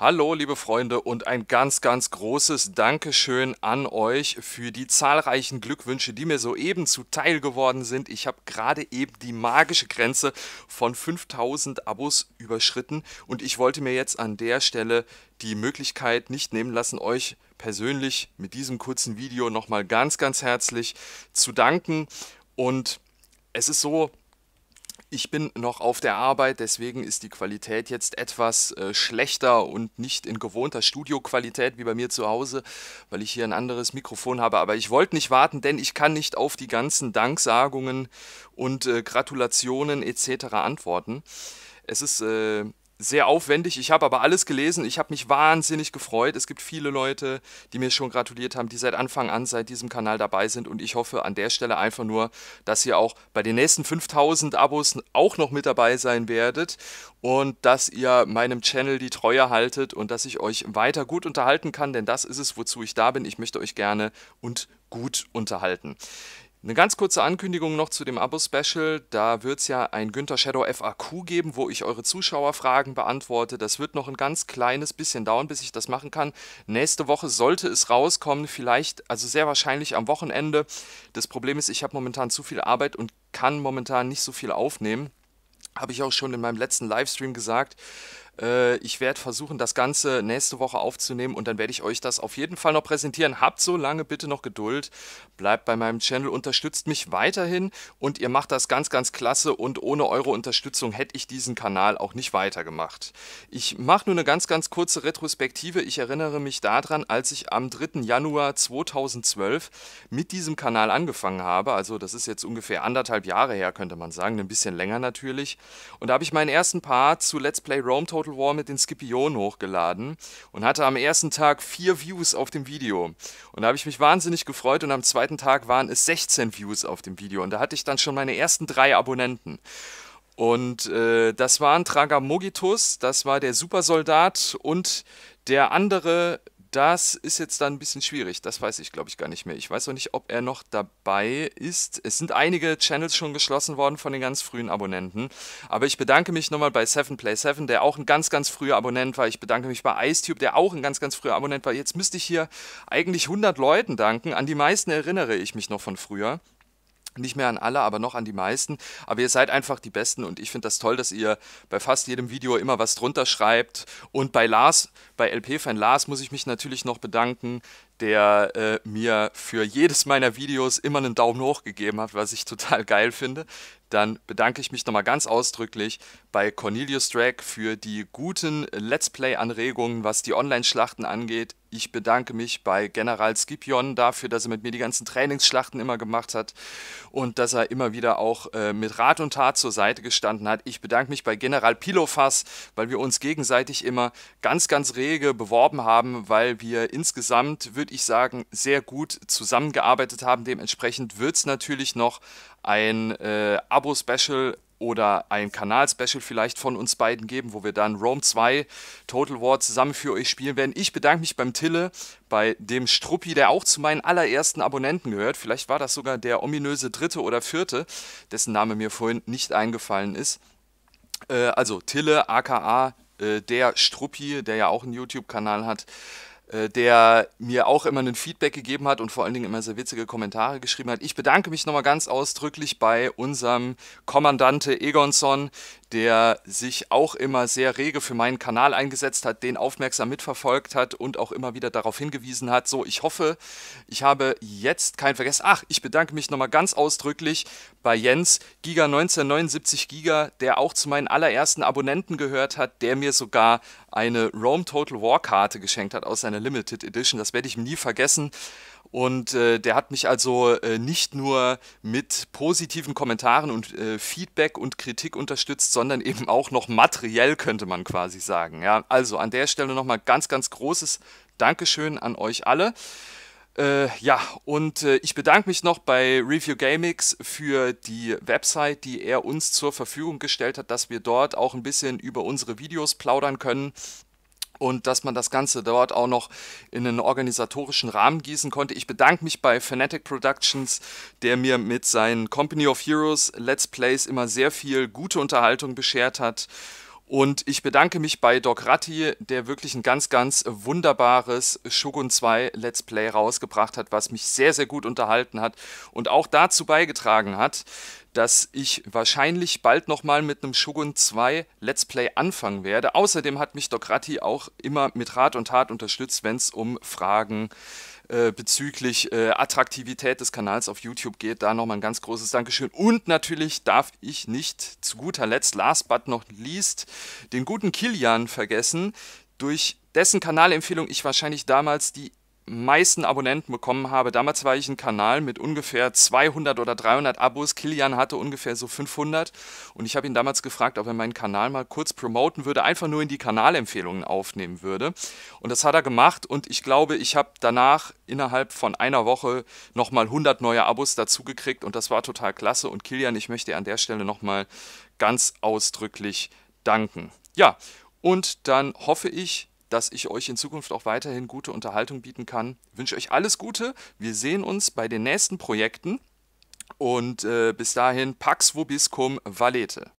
Hallo, liebe Freunde, und ein ganz, ganz großes Dankeschön an euch für die zahlreichen Glückwünsche, die mir soeben zuteil geworden sind. Ich habe gerade eben die magische Grenze von 5000 Abos überschritten und ich wollte mir jetzt an der Stelle die Möglichkeit nicht nehmen lassen, euch persönlich mit diesem kurzen Video nochmal ganz, ganz herzlich zu danken. Und es ist so, ich bin noch auf der Arbeit, deswegen ist die Qualität jetzt etwas äh, schlechter und nicht in gewohnter Studioqualität wie bei mir zu Hause, weil ich hier ein anderes Mikrofon habe. Aber ich wollte nicht warten, denn ich kann nicht auf die ganzen Danksagungen und äh, Gratulationen etc. antworten. Es ist äh, sehr aufwendig. Ich habe aber alles gelesen. Ich habe mich wahnsinnig gefreut. Es gibt viele Leute, die mir schon gratuliert haben, die seit Anfang an seit diesem Kanal dabei sind. Und ich hoffe an der Stelle einfach nur, dass ihr auch bei den nächsten 5000 Abos auch noch mit dabei sein werdet und dass ihr meinem Channel die Treue haltet und dass ich euch weiter gut unterhalten kann. Denn das ist es, wozu ich da bin. Ich möchte euch gerne und gut unterhalten. Eine ganz kurze Ankündigung noch zu dem Abo-Special. Da wird es ja ein Günther Shadow FAQ geben, wo ich eure Zuschauerfragen beantworte. Das wird noch ein ganz kleines bisschen dauern, bis ich das machen kann. Nächste Woche sollte es rauskommen, vielleicht, also sehr wahrscheinlich am Wochenende. Das Problem ist, ich habe momentan zu viel Arbeit und kann momentan nicht so viel aufnehmen. Habe ich auch schon in meinem letzten Livestream gesagt. Äh, ich werde versuchen, das Ganze nächste Woche aufzunehmen und dann werde ich euch das auf jeden Fall noch präsentieren. Habt so lange bitte noch Geduld. Bleibt bei meinem Channel, unterstützt mich weiterhin und ihr macht das ganz, ganz klasse und ohne eure Unterstützung hätte ich diesen Kanal auch nicht weitergemacht. Ich mache nur eine ganz, ganz kurze Retrospektive. Ich erinnere mich daran, als ich am 3. Januar 2012 mit diesem Kanal angefangen habe. Also das ist jetzt ungefähr anderthalb Jahre her, könnte man sagen. Ein bisschen länger natürlich. Und da habe ich meinen ersten Part zu Let's Play Rome Total Total War mit den Scipionen hochgeladen und hatte am ersten Tag vier Views auf dem Video. Und da habe ich mich wahnsinnig gefreut und am zweiten Tag waren es 16 Views auf dem Video. Und da hatte ich dann schon meine ersten drei Abonnenten. Und äh, das waren Tragamogitus, das war der Supersoldat und der andere das ist jetzt dann ein bisschen schwierig. Das weiß ich, glaube ich, gar nicht mehr. Ich weiß auch nicht, ob er noch dabei ist. Es sind einige Channels schon geschlossen worden von den ganz frühen Abonnenten. Aber ich bedanke mich nochmal bei 7play7, der auch ein ganz, ganz früher Abonnent war. Ich bedanke mich bei IceTube, der auch ein ganz, ganz früher Abonnent war. Jetzt müsste ich hier eigentlich 100 Leuten danken. An die meisten erinnere ich mich noch von früher. Nicht mehr an alle, aber noch an die meisten. Aber ihr seid einfach die Besten und ich finde das toll, dass ihr bei fast jedem Video immer was drunter schreibt. Und bei Lars, bei LP-Fan Lars muss ich mich natürlich noch bedanken, der äh, mir für jedes meiner Videos immer einen Daumen hoch gegeben hat, was ich total geil finde. Dann bedanke ich mich nochmal ganz ausdrücklich bei Cornelius Drag für die guten Let's Play-Anregungen, was die Online-Schlachten angeht. Ich bedanke mich bei General Scipion dafür, dass er mit mir die ganzen Trainingsschlachten immer gemacht hat und dass er immer wieder auch äh, mit Rat und Tat zur Seite gestanden hat. Ich bedanke mich bei General Pilofas, weil wir uns gegenseitig immer ganz, ganz rege beworben haben, weil wir insgesamt, würde würde ich sagen, sehr gut zusammengearbeitet haben. Dementsprechend wird es natürlich noch ein äh, Abo-Special oder ein Kanal-Special vielleicht von uns beiden geben, wo wir dann Rome 2 Total War zusammen für euch spielen werden. Ich bedanke mich beim Tille, bei dem Struppi, der auch zu meinen allerersten Abonnenten gehört. Vielleicht war das sogar der ominöse dritte oder vierte, dessen Name mir vorhin nicht eingefallen ist. Äh, also Tille, aka äh, der Struppi, der ja auch einen YouTube-Kanal hat. Äh, der mir auch immer ein Feedback gegeben hat und vor allen Dingen immer sehr witzige Kommentare geschrieben hat. Ich bedanke mich nochmal ganz ausdrücklich bei unserem Kommandante Egonson, der sich auch immer sehr rege für meinen Kanal eingesetzt hat, den aufmerksam mitverfolgt hat und auch immer wieder darauf hingewiesen hat. So, ich hoffe, ich habe jetzt kein Vergessen. Ach, ich bedanke mich nochmal ganz ausdrücklich bei Jens Giga 1979 Giga, der auch zu meinen allerersten Abonnenten gehört hat, der mir sogar eine Rome Total War Karte geschenkt hat aus seiner eine Limited Edition, das werde ich nie vergessen. Und äh, der hat mich also äh, nicht nur mit positiven Kommentaren und äh, Feedback und Kritik unterstützt, sondern eben auch noch materiell, könnte man quasi sagen. Ja, also an der Stelle nochmal ganz, ganz großes Dankeschön an euch alle. Äh, ja, und äh, ich bedanke mich noch bei Review Gamix für die Website, die er uns zur Verfügung gestellt hat, dass wir dort auch ein bisschen über unsere Videos plaudern können und dass man das Ganze dort auch noch in einen organisatorischen Rahmen gießen konnte. Ich bedanke mich bei Fanatic Productions, der mir mit seinen Company of Heroes Let's Plays immer sehr viel gute Unterhaltung beschert hat. Und ich bedanke mich bei Doc Ratti, der wirklich ein ganz, ganz wunderbares Shogun 2 Let's Play rausgebracht hat, was mich sehr, sehr gut unterhalten hat und auch dazu beigetragen hat, dass ich wahrscheinlich bald nochmal mit einem Shogun 2 Let's Play anfangen werde. Außerdem hat mich Doc Ratti auch immer mit Rat und Tat unterstützt, wenn es um Fragen äh, bezüglich äh, Attraktivität des Kanals auf YouTube geht. Da nochmal ein ganz großes Dankeschön. Und natürlich darf ich nicht zu guter Letzt, last but not least, den guten Kilian vergessen, durch dessen Kanalempfehlung ich wahrscheinlich damals die meisten Abonnenten bekommen habe. Damals war ich ein Kanal mit ungefähr 200 oder 300 Abos. Kilian hatte ungefähr so 500 und ich habe ihn damals gefragt, ob er meinen Kanal mal kurz promoten würde, einfach nur in die Kanalempfehlungen aufnehmen würde. Und das hat er gemacht und ich glaube, ich habe danach innerhalb von einer Woche nochmal 100 neue Abos dazugekriegt. und das war total klasse. Und Kilian, ich möchte an der Stelle nochmal ganz ausdrücklich danken. Ja, und dann hoffe ich, dass ich euch in Zukunft auch weiterhin gute Unterhaltung bieten kann. Ich wünsche euch alles Gute. Wir sehen uns bei den nächsten Projekten. Und äh, bis dahin, Pax Vobiscum Valete.